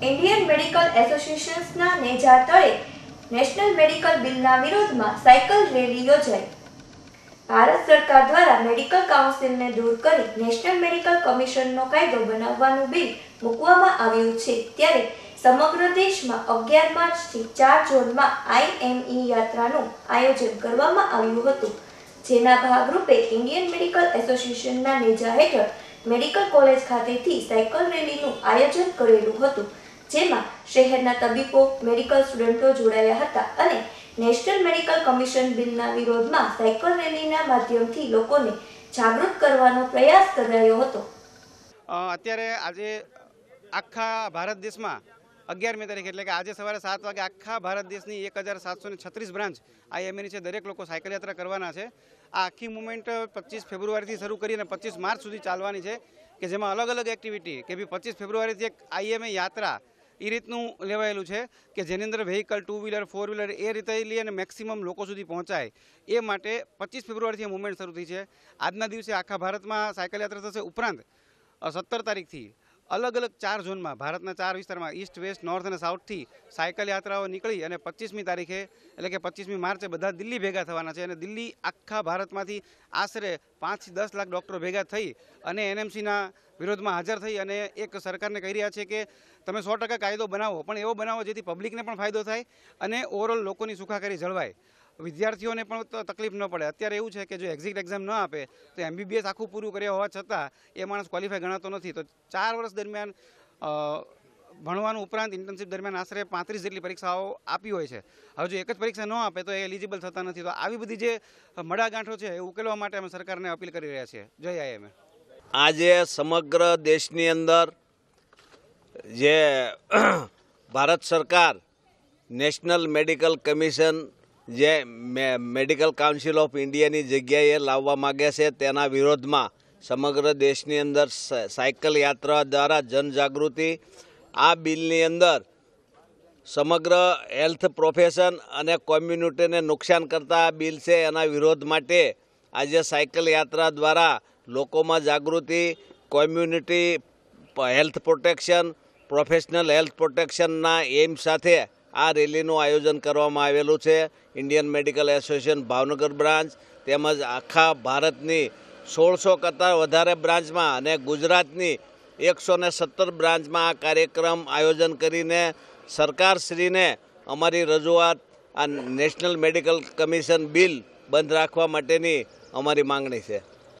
Indian medical એસોસિએશન્સના નેજા તળે national medical બિલના વિરોધમાં સાયકલ રેલી યોજાઈ ભારત સરકાર દ્વારા મેડિકલ કાઉન્સિલને દૂર કરી નેશનલ મેડિકલ કમિશનનો કાયદો બનાવવાનું બિલ મૂકવામાં આવ્યું છે ત્યારે સમગ્ર દેશમાં અગિયાર માર્ચથી ચાર જૂનમાં આઈએમઈ યાત્રાનું આયોજન કરવામાં આવ્યું હતું જેના ભાગરૂપે ઇન્ડિયન મેડિકલ એસોસિએશનના નેજા હેઠળ મેડિકલ કોલેજ ખાતેથી સાયકલ રેલીનું આયોજન કરેલું હતું જેમાં શહેરના તબીબો મેડિકલ સ્ટુડન્ટો જોડાયા હતા અને નેશનલ મેડિકલ કમિશન બિલના વિરોધમાં સાયકલ રેલીના માધ્યમથી લોકોને જાગૃત કરવાનો પ્રયાસ કરાયો હતો અત્યારે આજે આખા ભારત દેશમાં અગિયારમી તારીખ એટલે કે આજે સવારે સાત વાગે આખા ભારત દેશની એક હજાર સાતસો ને છત્રીસ બ્રાન્ચ આ એમએની છે દરેક લોકો સાયકલ યાત્રા કરવાના છે આ આખી મુમેન્ટ પચીસ ફેબ્રુઆરીથી શરૂ કરીને પચીસ માર્ચ સુધી ચાલવાની છે કે જેમાં અલગ અલગ એક્ટિવિટી કે બી પચીસ ફેબ્રુઆરીથી એક આઈએમએ યાત્રા એ રીતનું લેવાયેલું છે કે જેની અંદર vehicle two wheeler four wheeler એ રીતે લઈ અને મેક્સિમમ લોકો સુધી પહોંચાય એ માટે પચીસ ફેબ્રુઆરીથી મુવમેન્ટ શરૂ થઈ છે આજના દિવસે આખા ભારતમાં સાયકલ યાત્રા થશે ઉપરાંત સત્તર તારીખથી અલગ અલગ ચાર ઝોનમાં ભારતના ચાર વિસ્તારમાં ઈસ્ટ વેસ્ટ નોર્થ અને સાઉથથી સાયકલ યાત્રાઓ નીકળી અને પચીસમી તારીખે એટલે કે પચીસમી માર્ચે બધા દિલ્હી ભેગા થવાના છે અને દિલ્હી આખા ભારતમાંથી આશરે પાંચથી દસ લાખ ડૉક્ટરો ભેગા થઈ અને એનએમસીના વિરોધમાં હાજર થઈ અને એક સરકારને કહી રહ્યા છે કે તમે સો કાયદો બનાવો પણ એવો બનાવો જેથી પબ્લિકને પણ ફાયદો થાય અને ઓવરઓલ લોકોની સુખાકારી જળવાય વિદ્યાર્થીઓને પણ તકલીફ ન પડે અત્યારે એવું છે કે જો એક્ઝિટ એક્ઝામ ન આપે તો એમબીબીએસ આખું પૂરું કર્યા હોવા છતાં એ માણસ ક્વોલિફાય ગણાતો નથી તો ચાર વર્ષ દરમિયાન ભણવાનું ઉપરાંત ઇન્ટર્નશીપ દરમિયાન આશરે પાંત્રીસ જેટલી પરીક્ષાઓ આપી હોય છે હવે જો એક જ પરીક્ષા ન આપે તો એ એલિજિબલ થતા નથી તો આવી બધી જે મડાગાંઠો છે એ ઉકેલવા માટે અમે સરકારને અપીલ કરી રહ્યા છીએ જય આઈએમએ આજે સમગ્ર દેશની અંદર જે ભારત સરકાર નેશનલ મેડિકલ કમિશન જે મેડિકલ કાઉન્સિલ ઓફ ઇન્ડિયાની જગ્યાએ લાવવા માગે છે તેના વિરોધમાં સમગ્ર દેશની અંદર સાયકલ યાત્રા દ્વારા જનજાગૃતિ આ બિલની અંદર સમગ્ર હેલ્થ પ્રોફેશન અને કોમ્યુનિટીને નુકસાન કરતા આ બિલ છે એના વિરોધ માટે આજે સાયકલ યાત્રા દ્વારા લોકોમાં જાગૃતિ community health protection professional health પ્રોટેક્શનના એમ સાથે આ રેલીનું આયોજન કરવામાં આવેલું છે Indian medical association Bhavnagar branch તેમજ આખા ભારતની સોળસો કરતાં વધારે બ્રાન્ચમાં અને ગુજરાતની એકસો ને સત્તર બ્રાન્ચમાં આ કાર્યક્રમ આયોજન કરીને સરકારશ્રીને અમારી રજૂઆત આ નેશનલ મેડિકલ કમિશન બિલ બંધ રાખવા માટેની અમારી માંગણી છે